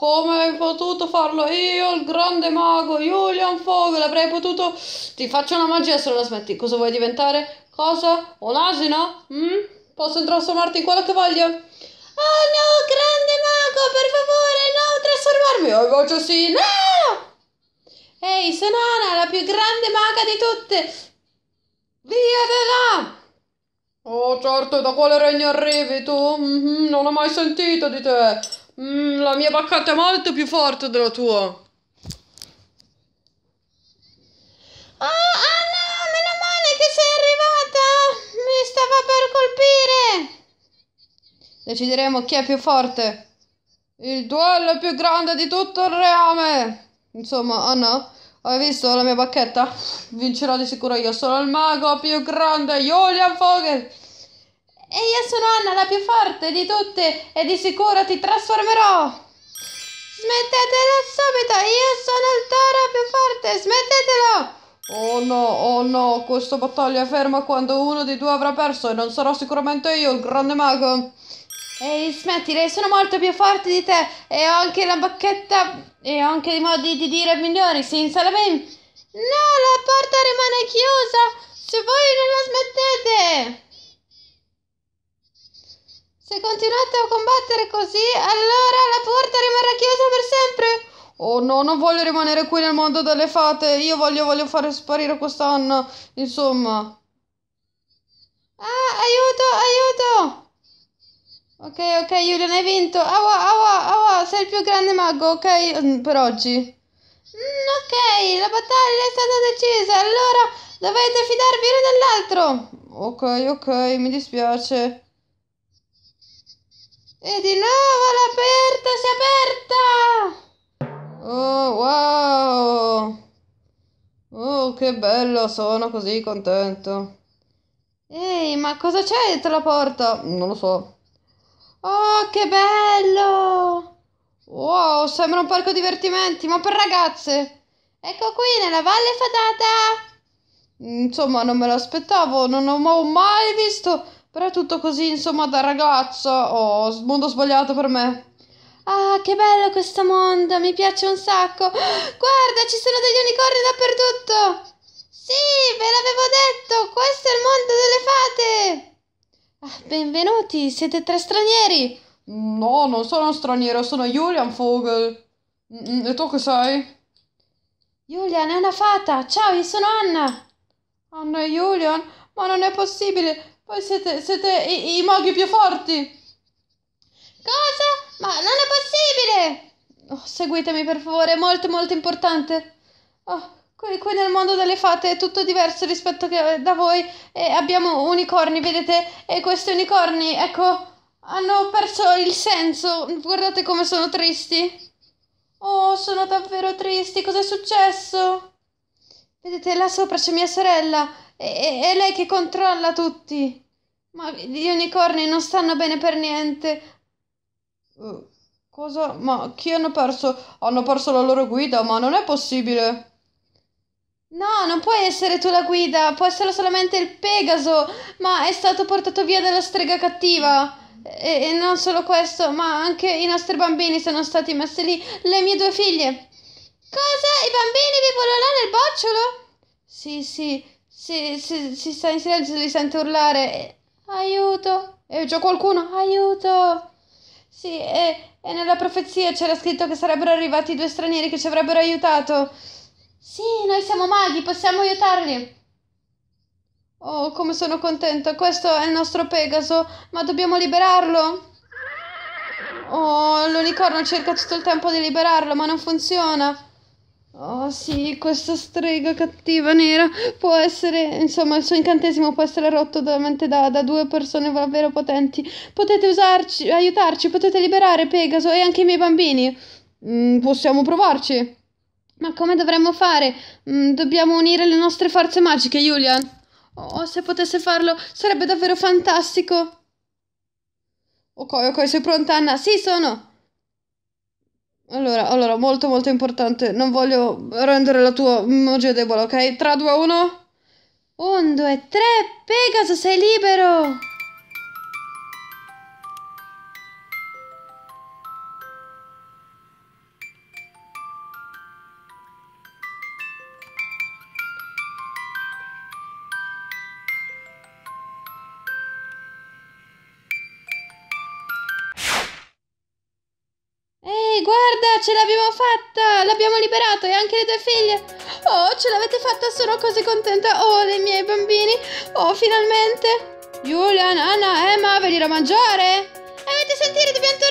come hai potuto farlo io, il grande mago, Julian Fogel, avrei potuto... Ti faccio una magia se non la smetti. Cosa vuoi diventare? Cosa? Un'asina? Mm? Posso trasformarti in quello che voglio? Oh no, grande mago, per favore, no, trasformarmi! Oh, voce sì, no! Ehi, hey, sono Anna, la più grande maga di tutte! Via da là! Oh, certo, da quale regno arrivi tu? Mm -hmm, non ho mai sentito di te! Mm, la mia vaccata è molto più forte della tua. Oh, ah meno male che sei arrivata. Mi stava per colpire. Decideremo chi è più forte. Il duello più grande di tutto il reame. Insomma, Anna, no, hai visto la mia bacchetta? Vincerò di sicuro io. Sono il mago più grande, Julian Fogel. E io sono Anna, la più forte di tutte, e di sicuro ti trasformerò! Smettetelo subito, io sono il toro più forte, smettetelo! Oh no, oh no, questa battaglia è ferma quando uno di due avrà perso e non sarò sicuramente io il grande mago. Ehi, smettila, sono molto più forte di te e ho anche la bacchetta e ho anche i modi di dire migliori, senza la ben... No, la porta rimane chiusa, Se continuate a combattere così, allora la porta rimarrà chiusa per sempre. Oh no, non voglio rimanere qui nel mondo delle fate. Io voglio, voglio far sparire quest'anno. Insomma. Ah, aiuto, aiuto. Ok, ok, Julian, hai vinto. Awa, awa, awa, sei il più grande mago, ok? Mm, per oggi. Mm, ok, la battaglia è stata decisa, allora dovete fidarvi l'uno dell'altro. Ok, ok, mi dispiace. E di nuovo l'aperta si è aperta! Oh, wow! Oh, che bello, sono così contento. Ehi, ma cosa c'è dentro la porta? Non lo so. Oh, che bello! Wow, sembra un parco divertimenti, ma per ragazze! Ecco qui, nella Valle Fatata! Insomma, non me l'aspettavo, non ho mai visto però è tutto così, insomma, da ragazzo. Oh, mondo sbagliato per me. Ah, che bello questo mondo, mi piace un sacco. Guarda, ci sono degli unicorni dappertutto. Sì, ve l'avevo detto, questo è il mondo delle fate. Ah, benvenuti, siete tre stranieri. No, non sono straniero, sono Julian Vogel. Mm, e tu che sei? Julian è una fata. Ciao, io sono Anna. Anna e Julian? Ma non è possibile. Voi siete, siete i, i maghi più forti. Cosa? Ma non è possibile! Oh, seguitemi per favore, è molto molto importante. Oh, qui, qui, nel mondo delle fate è tutto diverso rispetto che eh, da voi. E abbiamo unicorni, vedete? E questi unicorni, ecco, hanno perso il senso. Guardate come sono tristi. Oh, sono davvero tristi. Cos'è successo? Vedete, là sopra c'è mia sorella. E, è lei che controlla tutti. Ma gli unicorni non stanno bene per niente. Uh, cosa? Ma chi hanno perso? Hanno perso la loro guida, ma non è possibile. No, non puoi essere tu la guida, può essere solamente il Pegaso, ma è stato portato via dalla strega cattiva. E, e, non solo questo, ma anche i nostri bambini sono stati messi lì, le mie due figlie. Cosa? I bambini vivono là nel bocciolo? Sì, sì, si, si, si sta in silenzio, si sente urlare aiuto, e c'è qualcuno, aiuto. Sì, e, e nella profezia c'era scritto che sarebbero arrivati due stranieri che ci avrebbero aiutato. Sì, noi siamo maghi, possiamo aiutarli. Oh, come sono contento, questo è il nostro Pegaso, ma dobbiamo liberarlo. Oh, l'unicorno cerca tutto il tempo di liberarlo, ma non funziona. Oh sì, questa strega cattiva nera può essere, insomma, il suo incantesimo può essere rotto veramente da, da due persone davvero potenti. Potete usarci, aiutarci, potete liberare Pegaso e anche i miei bambini. Mm, possiamo provarci. Ma come dovremmo fare? Mm, dobbiamo unire le nostre forze magiche, Julian. Oh, se potesse farlo, sarebbe davvero fantastico. Ok, ok, sei pronta, Anna? Sì, sono. Allora, allora, molto molto importante. Non voglio rendere la tua magia debole, ok? 3, 2, 1. 1, 2, 3. Pegaso, sei libero! ce l'abbiamo fatta! L'abbiamo liberato e anche le tue figlie! Oh, ce l'avete fatta, sono così contenta! Oh, le mie bambini! Oh, finalmente! Giulia, Anna, Emma, venire a mangiare! Avete sentito, dobbiamo tornare!